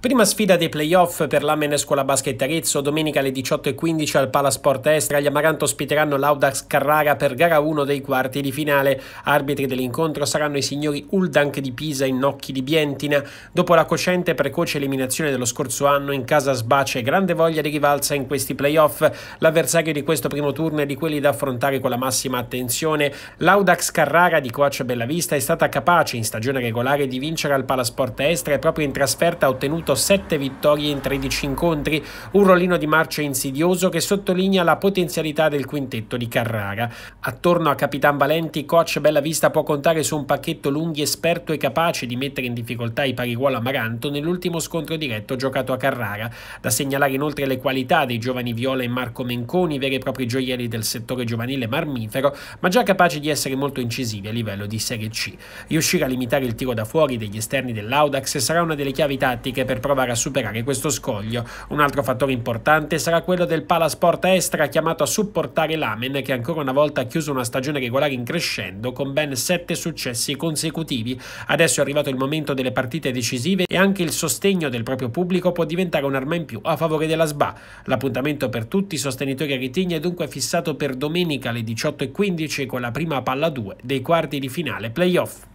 Prima sfida dei playoff per l'Amen Scuola Basket Arezzo, domenica alle 18.15 al Palasport Estra, gli Amaranto ospiteranno l'Audax Carrara per gara 1 dei quarti di finale. Arbitri dell'incontro saranno i signori Uldank di Pisa e Nocchi di Bientina. Dopo la cocente e precoce eliminazione dello scorso anno in casa sbace grande voglia di rivalsa in questi playoff, l'avversario di questo primo turno è di quelli da affrontare con la massima attenzione. L'Audax Carrara di coach Bellavista è stata capace in stagione regolare di vincere al Palasport Estra e proprio in trasferta ha ottenuto portato 7 vittorie in 13 incontri, un rollino di marcia insidioso che sottolinea la potenzialità del quintetto di Carrara. Attorno a Capitan Valenti, coach Bellavista può contare su un pacchetto lunghi esperto e capace di mettere in difficoltà i pari Pariguolo Amaranto nell'ultimo scontro diretto giocato a Carrara. Da segnalare inoltre le qualità dei giovani Viola e Marco Menconi, veri e propri gioielli del settore giovanile marmifero, ma già capaci di essere molto incisivi a livello di Serie C. Riuscire a limitare il tiro da fuori degli esterni dell'Audax sarà una delle chiavi tattiche per provare a superare questo scoglio. Un altro fattore importante sarà quello del Palasport Estra chiamato a supportare l'Amen che ancora una volta ha chiuso una stagione regolare in crescendo con ben sette successi consecutivi. Adesso è arrivato il momento delle partite decisive e anche il sostegno del proprio pubblico può diventare un'arma in più a favore della SBA. L'appuntamento per tutti i sostenitori aritigni è dunque fissato per domenica alle 18.15 con la prima palla 2 dei quarti di finale playoff.